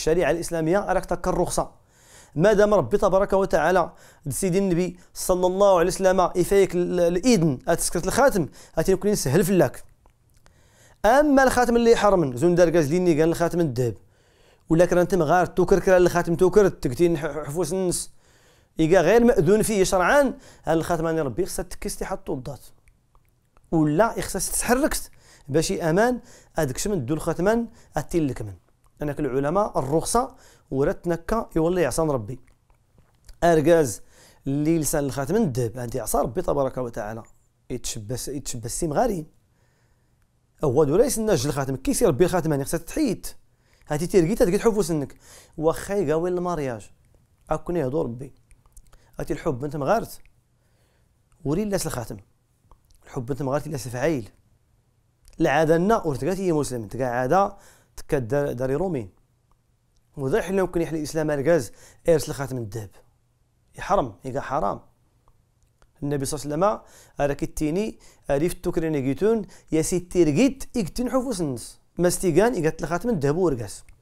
الشريعه الاسلاميه راك تاك الرخصه مادام ربي تبارك وتعالى سيدي النبي صلى الله عليه وسلم يفيك الاذن تسكرت الخاتم اتيكون سهل فلاك اما الخاتم اللي حرم زون دار كاز قال الخاتم الذهب ولا كان انت مغار توكر الخاتم توكر تكتين حفوس النس يقى غير ماذون فيه شرعا هذا الخاتم راني ربي خصها تكس تحطو الضات ولا خصها تتحركت باش امان ادكش من دول خاتمان اتيلك من انك العلماء الرخصه ورتنك يولي يعصان ربي اركاز اللي لسان الخاتم الذهب انت عصا ربي تبارك وتعالى يتشبس يتشبس سيم غارين هو دو ليس جل الخاتم كيسير ربي الخاتم هاني يعني خصك تحيد هاتي تيرقيتها تقعد تحوفو سنك واخا يقاوي المارياج اكون يهدو ربي هاتي الحب بنت مغارت وري لاس الخاتم الحب بنت مغارت لاس فعيل العاده لنا هي مسلم عاده تكاد داري رومي وضيح انه كان يحل الاسلام الغاز ارس الخاتم الذهب يحرم يقع حرام النبي صلى الله عليه وسلم راك التيني ريف توكرين يا سيتي رقيت يكتن حفوس الناس ماستيغان يقات الخاتم الذهب ورقاس